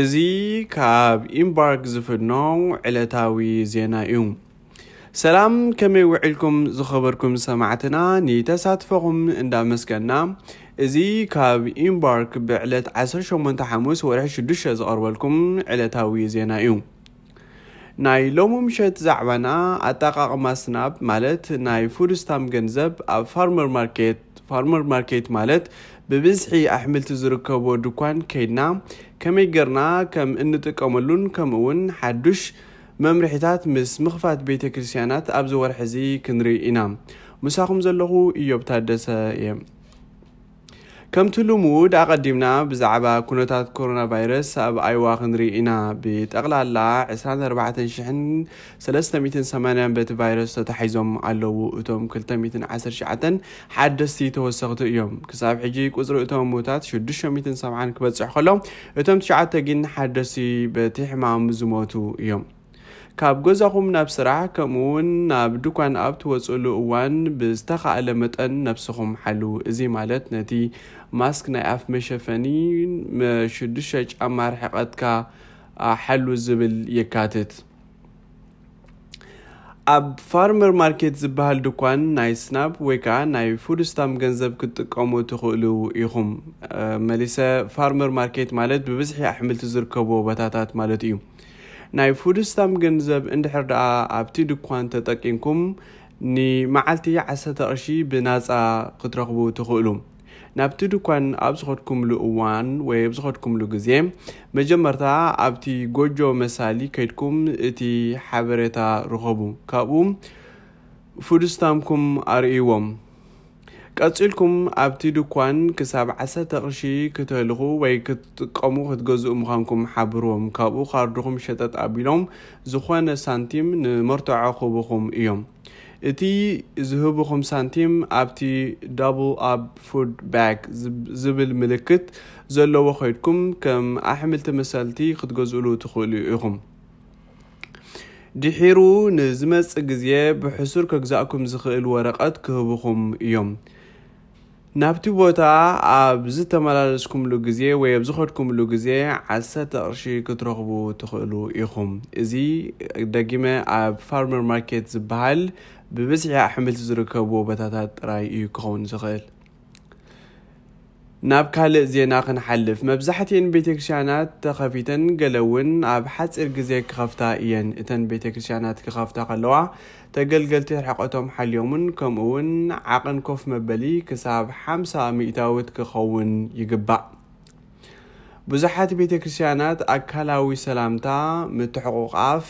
እዚ ካብ ኢምባርክ ዝፍኖ ዕለታዊ ዜና እዩ ሰላም ከመይ ውዒልኩም ዝኸበርኩም ሰማዕትና ንተሳትፈኹም እንዳመስገና እዚ ካብ ኢምባርክ ብዕለት 18 ሓሙስ ወርሒ 6 ዝቐርበልኩም ዕለታዊ ዜና እዩ ናይ ሎሚ ምሸት ዛዕባና ኣጠቃቅማ ስናብ ማለት ናይ ፉድስታም ገንዘብ ኣብ ፋርመር ማርኬት ፋርመር ማርኬት ማለት ብብዝሒ ኣሕምልቲ ዝርከቦ ድኳን ከይድና ከመይ ገርና ከም እንጥቀመሉን ከምኡ እውን ሓዱሽ መምርሒታት ምስ ምኽፋት ቤተ ክርስትያናት ኣብዚ ወርሒ እዚ ክንርኢ ኢና ምሳኹም ዘለኹ እዮብ ታደሰ እየ ከምቲ ልሙድ ኣቐዲምና ብዛዕባ ኩነታት ኮሮና ቫይረስ ኣብ ኣይዋ ክንርኢ ኢና ብጠቕላላ 24380 በቲ ቫይረስ ተታሒዞም ኣለዉ እቶም 219 ሓደስቲ ተወሰኽቲ እዮም ክሳብ ሕጂ ቁፅሪ እቶም ሞታት 670 ክበፅሕ ከሎ እቶም 9 ግን ሓደስቲ በቲ ሕማም ዝሞቱ እዮም ካብ ገዛኹም ናብ ስራሕ ከምኡውን ናብ ድኳን ኣብ ትወፅሉ እዋን ብዝተኻኣለ መጠን ነብስኹም ሓልው እዚ ማለት ነቲ ማስክ ናይ ኣፍ መሸፈኒ ሽዱሽተ ጫማ ርሕቐትካ ሓሉ ዝብል የካትት ኣብ ፋርመር ማርኬት ዝበሃል ድኳን ናይ ስናብ ወይ ከዓ ናይ ፉድስታም ገንዘብ ክትጥቀሙ ትኽእሉ ኢኹም መሊሰ ፋርመር ማርኬት ማለት ብብዝሒ ኣሕምልቲ ዝርከብዎ ቦታታት ማለት እዩ ናይ ፉድስታም ገንዘብ እንድሕር ደኣ ኣብቲ ድኳን ተጠቂምኩም ንመዓልቲ 1 ቅርሺ ብናፃ ክትረኽቡ ትኽእሉ ናብቲ ድኳን ኣብ ዝኸድኩምሉ እዋን ወይ ኣብ ዝኸድኩምሉ ግዜ መጀመርታ ኣብቲ ጎጆ መሳሊ ከይድኩም እቲ ሓበሬታ ረኸቡ ካብኡ ፉድስታምኩም ኣርእይዎም قصيلكم ابتي دوكوان كساب عسى تقشي كتلغو وي كتقمو كتغزو مخانكم حبروم كابو خاردوكم شتت ابيلوم زخوان سانتيم نمرتو عقوبكم ايوم اتي زهبكم سانتيم ابتي دابل اب فود باك زبل ملكت زلو وخيتكم كم احمل تمثالتي كتغزولو تخولي ايوم دحيرو نزمس اجزيه بحصر كجزاكم زخيل ورقات كهبكم يوم نابتي بوتا ابزت ملالسكم لو غزي وي ابزخدكم لو غزي عسات ارشي كترغبو تخلو يخم ازي دقيمة اب فارمر ماركت زبال ببسعي حملت زركبو بتاتات راي يكون زغل ናብ ካልእ ዜና ክንሓልፍ መብዛሕትአን ቤተ ክርስትያናት ተኸፊተን ገለ እውን ኣብ ሓፂር ግዜ ክኸፍታ እየን እተን ቤተ ክርስትያናት ክኸፍታ ከለዋ ተገልገልቲ ርሕቐቶም ሓልዮምን ከምኡውን ዓቕን ኮፍ መበሊ ክሳብ 50 ሚእታዊት ክኸውን ይግባእ ብዙሓት ቤተ ክርስትያናት ኣካላዊ ሰላምታ ምትሕቑቕ ኣፍ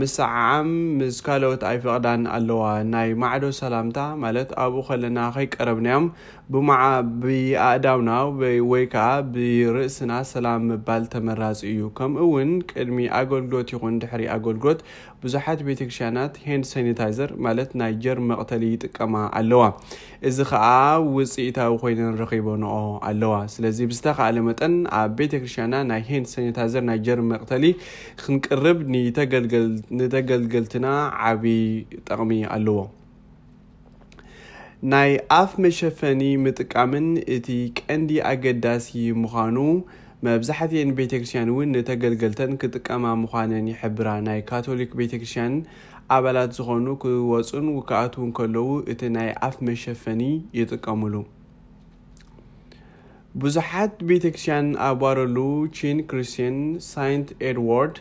ምስ ዓዓም ምስ ካልኦት ኣይ ፈቅዳን ኣለዋ ናይ ማዕዶ ሰላምታ ማለት ኣብኡ ከለና ከይቀረብናዮም ብብኣእዳውና ወይከዓ ብርእስና ሰላም ምባል ተመራፅ እዩ ከምኡ ውን ቅድሚ ኣገልግሎት ይኹን ድሪ ኣገልግሎት ብዙሓት ቤተክርስትያናት ን ሳኒታይዘር ማለ ናይ ጀር መቅተሊ ይጥቀማ ኣለዋ እዚ ከዓ ውፅኢታዊ ኮይነ ረኪቦንኦ ኣለዋ ስለዚ ብዝተካለ መጠን ኣብ ቤተክርስትያና ናይ ን ሳታዘ ናይ ጀር መተሊ ክንቅር ተገል ንተገልገልትና ዓብዪ ጠቕሚ ኣለዎ ናይ ኣፍ መሸፈኒ ምጥቃምን እቲ ቀንዲ ኣገዳሲ ምዃኑ መብዛሕትአን ቤተክርስትያን እውን ንተገልገልተን ክጥቀማ ምዃነን ይሕብራ ናይ ካቶሊክ ቤተክርስትያን ኣባላት ዝኾኑ ክወፁን ክኣትውን ከለዉ እቲ ናይ ኣፍ መሸፈኒ ይጥቀምሉ ብዙሓት ቤተክርስትያን ኣባረሉ ቺን ክርስትን ሳይንት ኤድዋርድ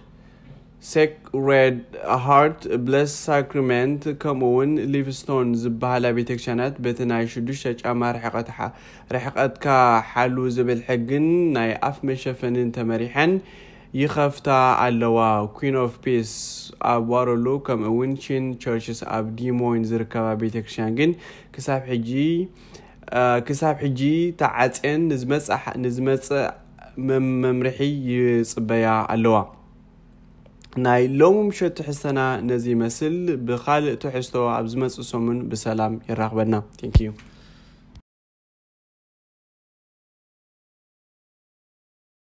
سيكريد هارت بلس ساكرمنت ከምኡውን ሊቭስቶን ዝበሃላ ቤተክርስትያናት በቲ ናይ 6ዱሽተ ጫማ ርሕቐትካ ሓሉ ዝብል ሕግን ናይ ኣፍ መሸፈንን ተመሪሐን ይኸፍታ ኣለዋ ኩን ኦፍ ፒስ ኣብ ዋረሉ ከምኡ እውን ቺን ቸርችስ ኣብ ዲሞይን ዝርከባ ቤተክርስትያን ግን ክሳብ ሕጂ ክሳብ ሕጂ ተዓፅን ንዝመፅእ መምርሒ ይፅበያ ኣለዋ ናይ ሎሙ ምሸ ትሕዝተና ነዙ መስል ብካልእ ትሕዝቶ ኣብ ዝመፅእ ሶሙን ብሰላም ይራኽበና ቴን ዩ